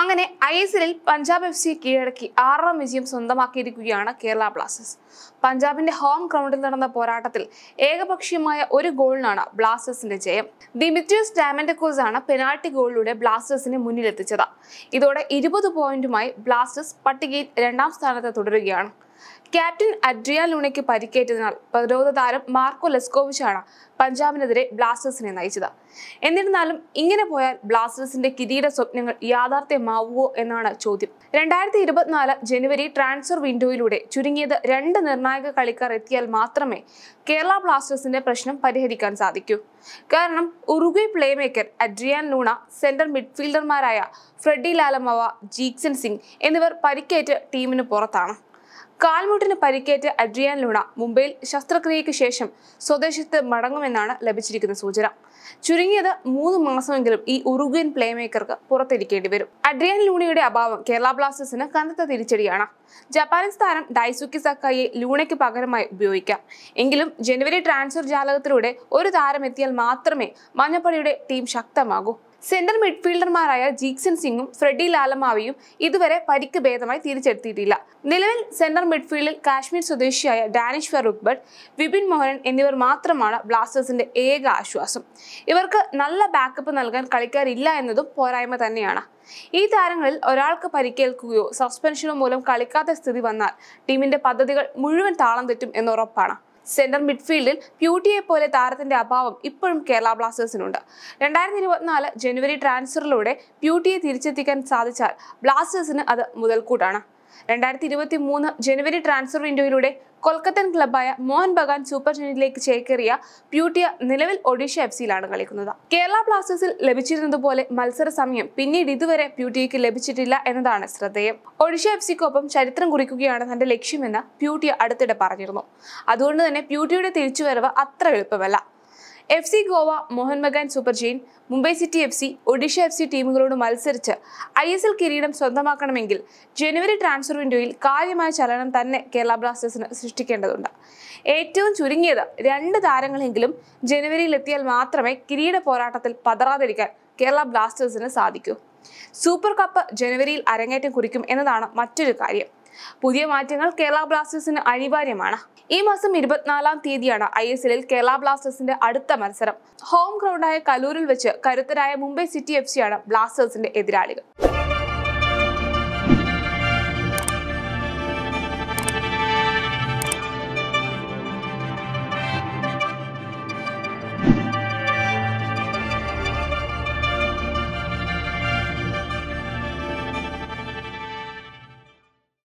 അങ്ങനെ I S എല്ലിൽ Punjab F സിയെ കീഴടക്കി ആറാം വിജയം സ്വന്തമാക്കിയിരിക്കുകയാണ് കേരള ബ്ലാസ്റ്റേഴ്സ് പഞ്ചാബിന്റെ ഹോം ഗ്രൗണ്ടിൽ നടന്ന പോരാട്ടത്തിൽ ഏകപക്ഷീയമായ ഒരു ഗോളിനാണ് ബ്ലാസ്റ്റേഴ്സിന്റെ ജയം ദിമിത്രിയസ് ഡാമൻഡക്കോസ് ആണ് പെനാൾട്ടി ഗോളിലൂടെ ബ്ലാസ്റ്റേഴ്സിനെ മുന്നിലെത്തിച്ചത് ഇതോടെ ഇരുപത് പോയിന്റുമായി ബ്ലാസ്റ്റേഴ്സ് പട്ടികയിൽ രണ്ടാം സ്ഥാനത്ത് തുടരുകയാണ് ക്യാപ്റ്റൻ അഡ്രിയ ലൂണയ്ക്ക് പരിക്കേറ്റതിനാൽ പ്രതിരോധ താരം മാർക്കോ ലെസ്കോവിച്ചാണ് പഞ്ചാബിനെതിരെ ബ്ലാസ്റ്റേഴ്സിനെ നയിച്ചത് എന്നിരുന്നാലും ഇങ്ങനെ പോയാൽ ബ്ലാസ്റ്റേഴ്സിന്റെ കിരീട സ്വപ്നങ്ങൾ യാഥാർത്ഥ്യമാവുമോ എന്നാണ് ചോദ്യം രണ്ടായിരത്തി ഇരുപത്തിനാല് ജനുവരി ട്രാൻസ്ഫർ വിൻഡോയിലൂടെ ചുരുങ്ങിയത് രണ്ട് നിർണായക കളിക്കാർ എത്തിയാൽ മാത്രമേ കേരള ബ്ലാസ്റ്റേഴ്സിന്റെ പ്രശ്നം പരിഹരിക്കാൻ സാധിക്കൂ കാരണം Uruguay playmaker Adrian Luna centre മിഡ്ഫീൽഡർമാരായ ഫ്രെഡി ലാലമവ ജീക്സൻ സിംഗ് എന്നിവർ പരിക്കേറ്റ് ടീമിന് പുറത്താണ് കാൽമുട്ടിന് പരിക്കേറ്റ അഡ്രിയാൻ ലൂണ മുംബൈയിൽ ശസ്ത്രക്രിയയ്ക്ക് ശേഷം സ്വദേശത്ത് മടങ്ങുമെന്നാണ് ലഭിച്ചിരിക്കുന്ന സൂചന ചുരുങ്ങിയത് മൂന്ന് മാസമെങ്കിലും ഈ ഉറുഗ്വൻ പ്ലേമേക്കർക്ക് പുറത്തിരിക്കേണ്ടി വരും അഡ്രിയാൻ ലൂണയുടെ അഭാവം കേരള ബ്ലാസ്റ്റേഴ്സിന് കനത്ത തിരിച്ചടിയാണ് ജപ്പാനീസ് താരം ഡൈസുക്കി സക്കായെ ലൂണയ്ക്ക് പകരമായി ഉപയോഗിക്കാം എങ്കിലും ജനുവരി ട്രാൻസ്ഫർ ജാലകത്തിലൂടെ ഒരു താരം എത്തിയാൽ മാത്രമേ മഞ്ഞപ്പടിയുടെ ടീം ശക്തമാകൂ സെന്റർ മിഡ്ഫീൽഡർമാരായ ജീക്സൺ സിംഗും ഫ്രെഡി ലാലമാവിയും ഇതുവരെ പരിക്ക് ഭേദമായി തിരിച്ചെടുത്തിയിട്ടില്ല നിലവിൽ സെന്റർ മിഡ്ഫീൽഡിൽ കാശ്മീർ സ്വദേശിയായ ഡാനിഷ് ഫറുഖ്ബട്ട് വിപിൻ മോഹൻ എന്നിവർ മാത്രമാണ് ബ്ലാസ്റ്റേഴ്സിന്റെ ഏക ആശ്വാസം ഇവർക്ക് നല്ല ബാക്കപ്പ് നൽകാൻ കളിക്കാരില്ല എന്നതും പോരായ്മ തന്നെയാണ് ഈ താരങ്ങളിൽ ഒരാൾക്ക് പരിക്കേൽക്കുകയോ സസ്പെൻഷനോ മൂലം കളിക്കാത്ത സ്ഥിതി വന്നാൽ ടീമിന്റെ പദ്ധതികൾ മുഴുവൻ താളം തെറ്റും എന്നുറപ്പാണ് സെന്റർ മിഡ്ഫീൽഡിൽ പ്യൂട്ടിയെ പോലെ താരത്തിന്റെ അഭാവം ഇപ്പോഴും കേരള ബ്ലാസ്റ്റേഴ്സിനുണ്ട് രണ്ടായിരത്തി ഇരുപത്തിനാല് ജനുവരി ട്രാൻസ്ഫറിലൂടെ പ്യൂട്ടിയെ തിരിച്ചെത്തിക്കാൻ സാധിച്ചാൽ ബ്ലാസ്റ്റേഴ്സിന് അത് മുതൽക്കൂട്ടാണ് രണ്ടായിരത്തി ഇരുപത്തി മൂന്ന് ജനുവരി ട്രാൻസ്ഫർ വിൻഡോയിലൂടെ കൊൽക്കത്തൻ ക്ലബായ മോഹൻ ബഗാൻ സൂപ്പർ ജൂനിയറിലേക്ക് ചേക്കേറിയ പ്യൂട്ടിയ നിലവിൽ ഒഡീഷ എഫ് സിയിലാണ് കളിക്കുന്നത് കേരള ബ്ലാസ്റ്റേഴ്സിൽ ലഭിച്ചിരുന്നതുപോലെ മത്സര സമയം പിന്നീട് ഇതുവരെ പ്യൂട്ടിയക്ക് ലഭിച്ചിട്ടില്ല എന്നതാണ് ശ്രദ്ധേയം ഒഡീഷ എഫ് സിക്കൊപ്പം ചരിത്രം കുറിക്കുകയാണ് തന്റെ ലക്ഷ്യമെന്ന് പ്യൂട്ടിയ അടുത്തിടെ പറഞ്ഞിരുന്നു അതുകൊണ്ട് തന്നെ പ്യൂട്ടിയുടെ തിരിച്ചുവരവ് അത്ര എളുപ്പമല്ല F C Goa Mohun Bagan super giant Mumbai city F C Odisha F C ടീമുകളോട് മത്സരിച്ച് ഐ എസ് എൽ കിരീടം സ്വന്തമാക്കണമെങ്കിൽ ജനുവരി ട്രാൻസ്ഫർ വിൻഡോയിൽ കാര്യമായ ചലനം തന്നെ കേരള ബ്ലാസ്റ്റേഴ്സിന് സൃഷ്ടിക്കേണ്ടതുണ്ട് ഏറ്റവും ചുരുങ്ങിയത് രണ്ട് താരങ്ങളെങ്കിലും ജനുവരിയിൽ എത്തിയാൽ മാത്രമേ കിരീട പോരാട്ടത്തിൽ പതറാതിരിക്കാൻ കേരള ബ്ലാസ്റ്റേഴ്സിന് സാധിക്കൂ സൂപ്പർ കപ്പ് ജനുവരിയിൽ അരങ്ങേറ്റം കുറിക്കും എന്നതാണ് മറ്റൊരു കാര്യം പുതിയ മാറ്റങ്ങൾ കേരള ബ്ലാസ്റ്റേഴ്സിന് അനിവാര്യമാണ് ഈ മാസം ഇരുപത്തിനാലാം തീയതിയാണ് ഐ എസ് എല്ലിൽ കേരള ബ്ലാസ്റ്റേഴ്സിന്റെ അടുത്ത മത്സരം ഹോം ഗ്രൗണ്ടായ കലൂരിൽ വെച്ച് കരുത്തരായ മുംബൈ സിറ്റി എഫ് സിയാണ് ബ്ലാസ്റ്റേഴ്സിന്റെ എതിരാളികൾ